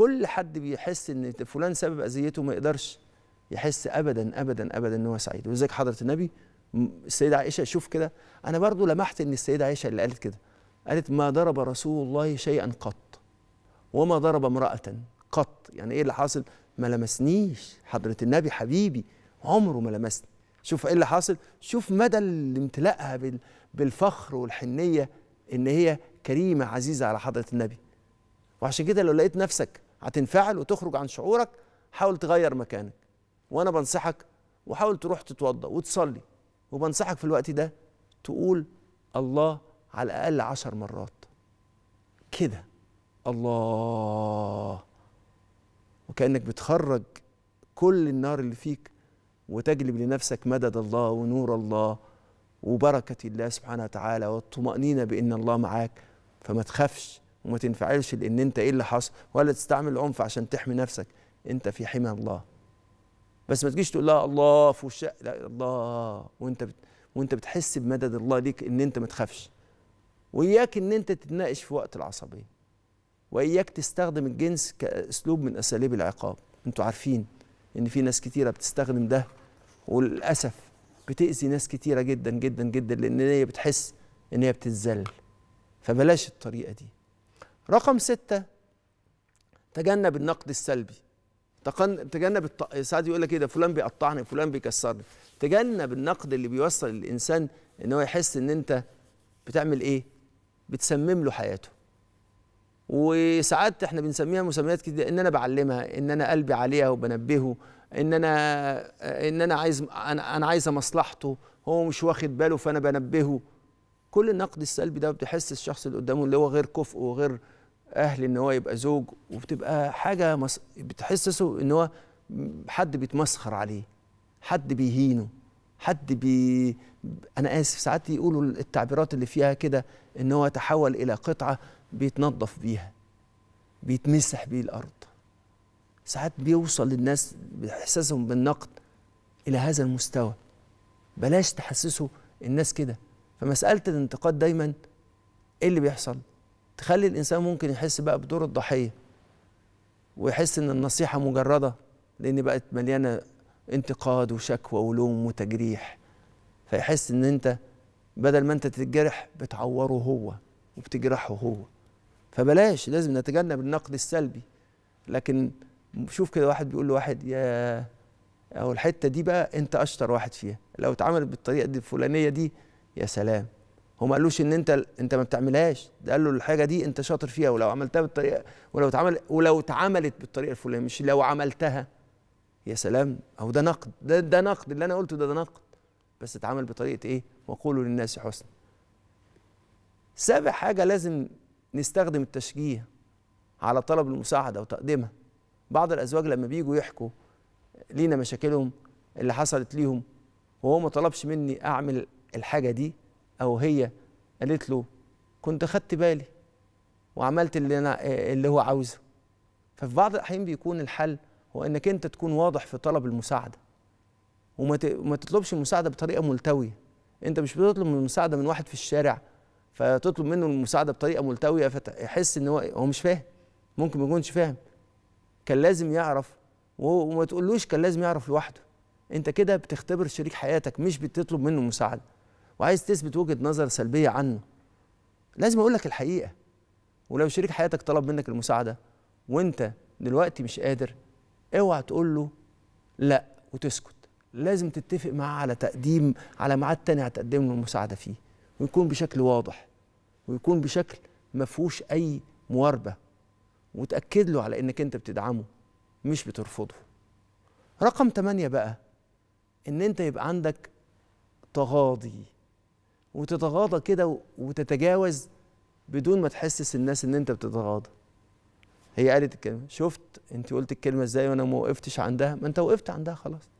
كل حد بيحس ان فلان سبب اذيته ما يقدرش يحس ابدا ابدا ابدا ان هو سعيد ولذلك حضره النبي السيده عائشه شوف كده انا برضو لمحت ان السيده عائشه اللي قالت كده قالت ما ضرب رسول الله شيئا قط وما ضرب امراه قط يعني ايه اللي حاصل ما لمسنيش حضره النبي حبيبي عمره ما لمسني شوف ايه اللي حاصل شوف مدى امتلاءها بالفخر والحنيه ان هي كريمه عزيزه على حضره النبي وعشان كده لو لقيت نفسك هتنفعل وتخرج عن شعورك حاول تغير مكانك وانا بنصحك وحاول تروح تتوضا وتصلي وبنصحك في الوقت ده تقول الله على الاقل عشر مرات كده الله وكانك بتخرج كل النار اللي فيك وتجلب لنفسك مدد الله ونور الله وبركه الله سبحانه وتعالى والطمانينه بان الله معاك فما تخافش وما تنفعلش لان انت ايه اللي حصل ولا تستعمل العنف عشان تحمي نفسك انت في حمى الله بس ما تجيش تقول لها الله في وشك لا الله وانت بت... وانت بتحس بمدد الله ليك ان انت ما تخافش واياك ان انت تتناقش في وقت العصبيه واياك تستخدم الجنس كاسلوب من اساليب العقاب انتوا عارفين ان في ناس كتيره بتستخدم ده وللاسف بتاذي ناس كتيره جدا جدا جدا لان هي بتحس ان هي بتتذل فبلاش الطريقه دي رقم ستة تجنب النقد السلبي تجنب ساعات يقول لك ايه ده فلان بيقطعني فلان بيكسرني تجنب النقد اللي بيوصل الانسان ان هو يحس ان انت بتعمل ايه بتسمم له حياته وساعات احنا بنسميها مسميات كده ان انا بعلمها ان انا قلبي عليها وبنبهه ان انا ان انا عايز انا, أنا عايزه مصلحته هو مش واخد باله فانا بنبهه كل النقد السلبي ده بتحس الشخص اللي قدامه اللي هو غير كفء وغير اهل ان هو يبقى زوج وبتبقى حاجه مس... بتحسسه ان هو حد بيتمسخر عليه حد بيهينه حد بي انا اسف ساعات يقولوا التعبيرات اللي فيها كده ان هو تحول الى قطعه بيتنظف بيها بيتمسح بيه الارض ساعات بيوصل للناس باحساسهم بالنقد الى هذا المستوى بلاش تحسسوا الناس كده فمساله الانتقاد دايما ايه اللي بيحصل تخلي الانسان ممكن يحس بقى بدور الضحيه ويحس ان النصيحه مجرده لان بقت مليانه انتقاد وشكوى ولوم وتجريح فيحس ان انت بدل ما انت تتجرح بتعوره هو وبتجرحه هو فبلاش لازم نتجنب النقد السلبي لكن شوف كده واحد بيقول لواحد يا او الحته دي بقى انت اشطر واحد فيها لو اتعملت بالطريقه دي الفلانيه دي يا سلام هو ما قالوش ان انت انت ما بتعملهاش ده قال له الحاجه دي انت شاطر فيها ولو عملتها بالطريقه ولو اتعمل ولو اتعملت بالطريقه الفلانيه مش لو عملتها يا سلام او ده نقد ده ده نقد اللي انا قلته ده ده نقد بس اتعمل بطريقه ايه وقولوا للناس حسنا سابع حاجه لازم نستخدم التشجيع على طلب المساعده وتقديمها بعض الازواج لما بييجوا يحكوا لينا مشاكلهم اللي حصلت ليهم وهو ما طلبش مني اعمل الحاجه دي أو هي قالت له كنت خدت بالي وعملت اللي أنا اللي هو عاوزه ففي بعض الأحيان بيكون الحل هو إنك أنت تكون واضح في طلب المساعدة وما تطلبش المساعدة بطريقة ملتوية أنت مش بتطلب المساعدة من واحد في الشارع فتطلب منه المساعدة بطريقة ملتوية فيحس إن هو هو مش فاهم ممكن ما يكونش فاهم كان لازم يعرف وما تقولوش كان لازم يعرف لوحده انت كده بتختبر شريك حياتك مش بتطلب منه مساعده وعايز تثبت وجهه نظر سلبيه عنه لازم اقول لك الحقيقه ولو شريك حياتك طلب منك المساعده وانت دلوقتي مش قادر اوعى تقول له لا وتسكت لازم تتفق معاه على تقديم على ميعاد تاني هتقدم له المساعده فيه ويكون بشكل واضح ويكون بشكل ما فيهوش اي مواربه وتاكد له على انك انت بتدعمه مش بترفضه رقم 8 بقى ان انت يبقى عندك تغاضي وتتغاضى كده وتتجاوز بدون ما تحسس الناس ان انت بتتغاضى هي قالت الكلمه شفت انت قلت الكلمه ازاي وانا ما وقفتش عندها ما انت وقفت عندها خلاص